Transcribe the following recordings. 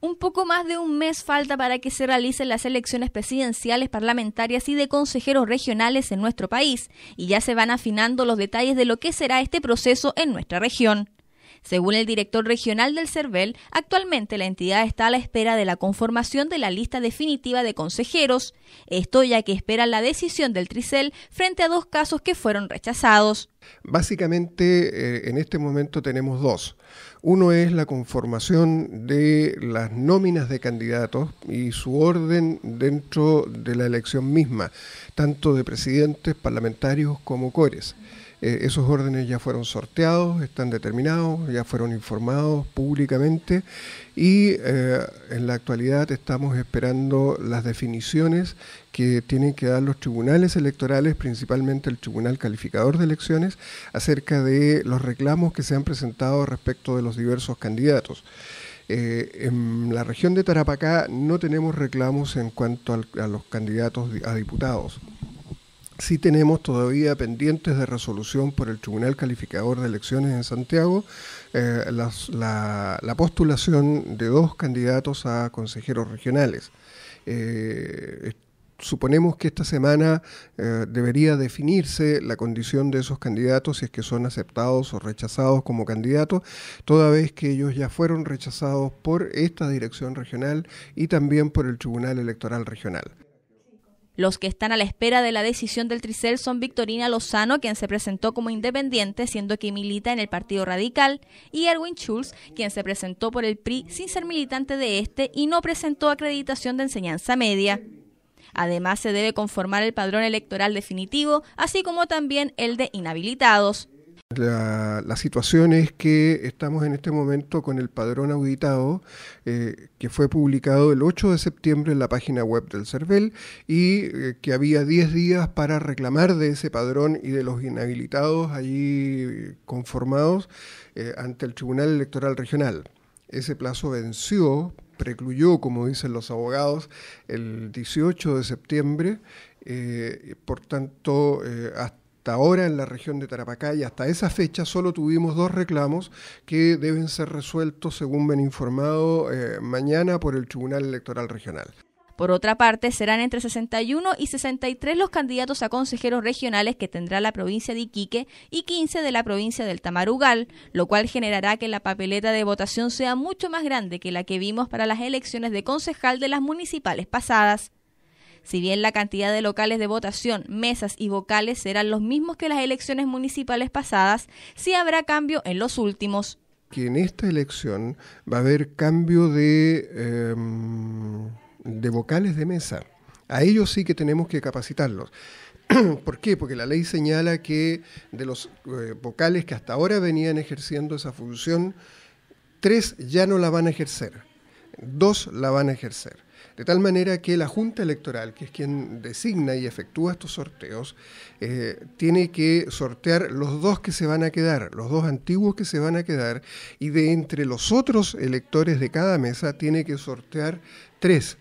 Un poco más de un mes falta para que se realicen las elecciones presidenciales, parlamentarias y de consejeros regionales en nuestro país, y ya se van afinando los detalles de lo que será este proceso en nuestra región. Según el director regional del CERVEL, actualmente la entidad está a la espera de la conformación de la lista definitiva de consejeros, esto ya que espera la decisión del Tricel frente a dos casos que fueron rechazados. Básicamente, eh, en este momento tenemos dos. Uno es la conformación de las nóminas de candidatos y su orden dentro de la elección misma, tanto de presidentes, parlamentarios como cores. Eh, esos órdenes ya fueron sorteados, están determinados, ya fueron informados públicamente y eh, en la actualidad estamos esperando las definiciones que tienen que dar los tribunales electorales, principalmente el Tribunal Calificador de Elecciones, acerca de los reclamos que se han presentado respecto de los diversos candidatos. Eh, en la región de Tarapacá no tenemos reclamos en cuanto a los candidatos a diputados. Sí tenemos todavía pendientes de resolución por el Tribunal Calificador de Elecciones en Santiago eh, la, postulación de dos candidatos a consejeros regionales. Eh, suponemos que esta semana eh, debería definirse la condición de esos candidatos, si es que son aceptados o rechazados como candidatos, toda vez que ellos ya fueron rechazados por esta dirección regional y también por el Tribunal Electoral Regional. Los que están a la espera de la decisión del Tricel son Victorina Lozano, quien se presentó como independiente, siendo que milita en el Partido Radical, y Erwin Schulz, quien se presentó por el PRI sin ser militante de este y no presentó acreditación de enseñanza media. Además, se debe conformar el padrón electoral definitivo, así como también el de inhabilitados. La, situación es que estamos en este momento con el padrón auditado eh, que fue publicado el 8 de septiembre en la página web del CERVEL y eh, que había 10 días para reclamar de ese padrón y de los inhabilitados allí conformados eh, ante el Tribunal Electoral Regional. Ese plazo venció, precluyó, como dicen los abogados, el 18 de septiembre. por tanto, hasta hasta ahora en la región de Tarapacá y hasta esa fecha solo tuvimos dos reclamos que deben ser resueltos, según me han informado, eh, mañana por el Tribunal Electoral Regional. Por otra parte, serán entre 61 y 63 los candidatos a consejeros regionales que tendrá la provincia de Iquique y 15 de la provincia del Tamarugal, lo cual generará que la papeleta de votación sea mucho más grande que la que vimos para las elecciones de concejal de las municipales pasadas. Si bien la cantidad de locales de votación, mesas y vocales serán los mismos que las elecciones municipales pasadas, sí habrá cambio en los últimos. Que en esta elección va a haber cambio de, em, de vocales de mesa. A ellos sí que tenemos que capacitarlos. ¿Por qué? Porque la ley señala que de los eh, vocales que hasta ahora venían ejerciendo esa función, tres ya no la van a ejercer, dos la van a ejercer. De tal manera que la Junta Electoral, que es quien designa y efectúa estos sorteos, eh, tiene que sortear los dos que se van a quedar, los dos antiguos que se van a quedar, y de entre los otros electores de cada mesa tiene que sortear tres.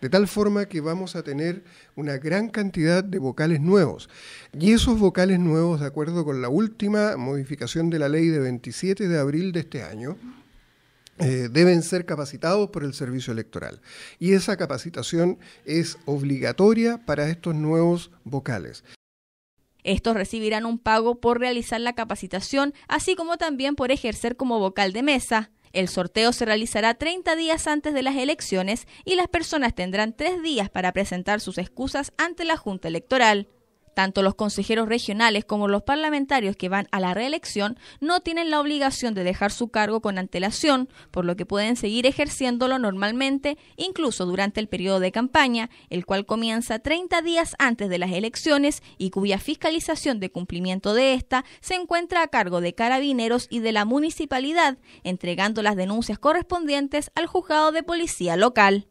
De tal forma que vamos a tener una gran cantidad de vocales nuevos. Y esos vocales nuevos, de acuerdo con la última modificación de la ley de 27 de abril de este año, eh, deben ser capacitados por el servicio electoral. Y esa capacitación es obligatoria para estos nuevos vocales. Estos recibirán un pago por realizar la capacitación, así como también por ejercer como vocal de mesa. El sorteo se realizará 30 días antes de las elecciones y las personas tendrán tres días para presentar sus excusas ante la Junta Electoral. Tanto los consejeros regionales como los parlamentarios que van a la reelección no tienen la obligación de dejar su cargo con antelación, por lo que pueden seguir ejerciéndolo normalmente, incluso durante el periodo de campaña, el cual comienza 30 días antes de las elecciones y cuya fiscalización de cumplimiento de esta se encuentra a cargo de carabineros y de la municipalidad, entregando las denuncias correspondientes al juzgado de policía local.